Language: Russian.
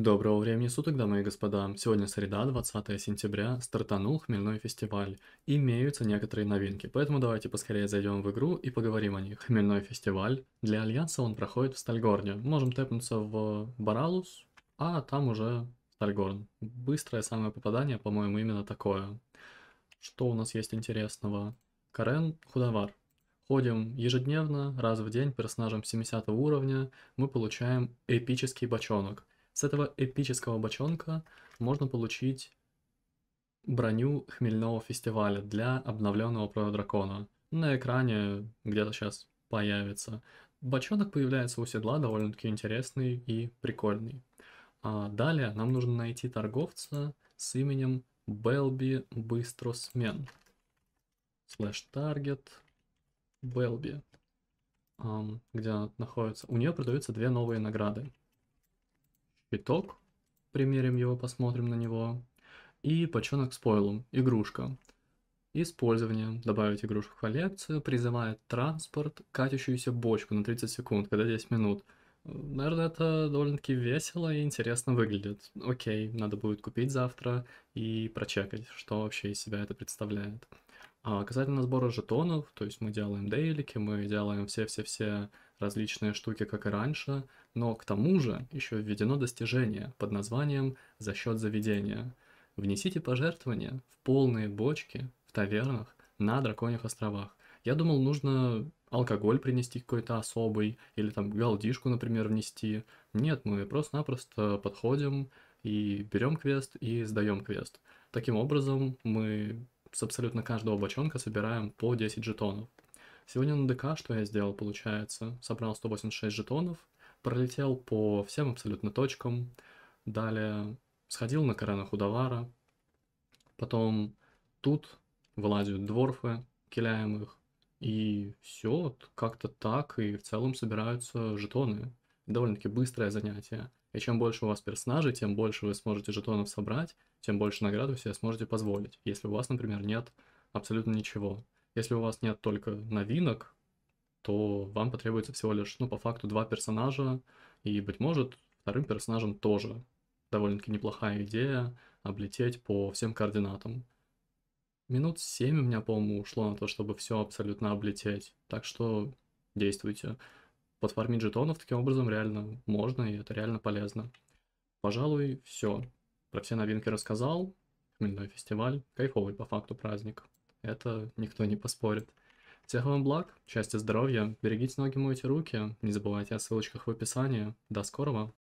Доброго времени суток, дамы и господа. Сегодня среда, 20 сентября, стартанул хмельной фестиваль. Имеются некоторые новинки, поэтому давайте поскорее зайдем в игру и поговорим о них. Хмельной фестиваль. Для Альянса он проходит в Стальгорне. Можем тэпнуться в Баралус, а там уже Стальгорн. Быстрое самое попадание, по-моему, именно такое. Что у нас есть интересного? Карен Худовар. Ходим ежедневно, раз в день, персонажем 70 уровня, мы получаем эпический бочонок – с этого эпического бочонка можно получить броню Хмельного фестиваля для обновленного Проя Дракона. На экране где-то сейчас появится. Бочонок появляется у седла, довольно-таки интересный и прикольный. А далее нам нужно найти торговца с именем Белби Быстросмен. Слэш таргет Белби. Где она находится? У нее продаются две новые награды. Итог. Примерим его, посмотрим на него. И почонок спойлу. Игрушка. Использование. Добавить игрушку в коллекцию. Призывает транспорт, катящуюся бочку на 30 секунд, когда 10 минут. Наверное, это довольно-таки весело и интересно выглядит. Окей, надо будет купить завтра и прочекать, что вообще из себя это представляет. А касательно сбора жетонов, то есть мы делаем дейлики, мы делаем все-все-все различные штуки, как и раньше, но к тому же еще введено достижение под названием «За счет заведения». Внесите пожертвования в полные бочки в тавернах на Драконьих островах. Я думал, нужно алкоголь принести какой-то особый, или там галдишку, например, внести. Нет, мы просто-напросто подходим и берем квест и сдаем квест. Таким образом, мы с абсолютно каждого бочонка собираем по 10 жетонов. Сегодня на ДК что я сделал, получается? Собрал 186 жетонов, пролетел по всем абсолютно точкам, далее сходил на Карена Худовара, потом тут вылазят дворфы, киляем их, и все, как-то так, и в целом собираются жетоны. Довольно-таки быстрое занятие. И чем больше у вас персонажей, тем больше вы сможете жетонов собрать, тем больше награды себе сможете позволить, если у вас, например, нет абсолютно ничего. Если у вас нет только новинок, то вам потребуется всего лишь, ну, по факту, два персонажа, и, быть может, вторым персонажем тоже довольно-таки неплохая идея облететь по всем координатам. Минут 7 у меня, по-моему, ушло на то, чтобы все абсолютно облететь. Так что действуйте подфармить жетонов таким образом реально можно, и это реально полезно. Пожалуй, все. Про все новинки рассказал. Хмельной фестиваль. Кайфовый по факту праздник. Это никто не поспорит. Всех вам благ, счастья, здоровья, берегите ноги, мойте руки, не забывайте о ссылочках в описании. До скорого!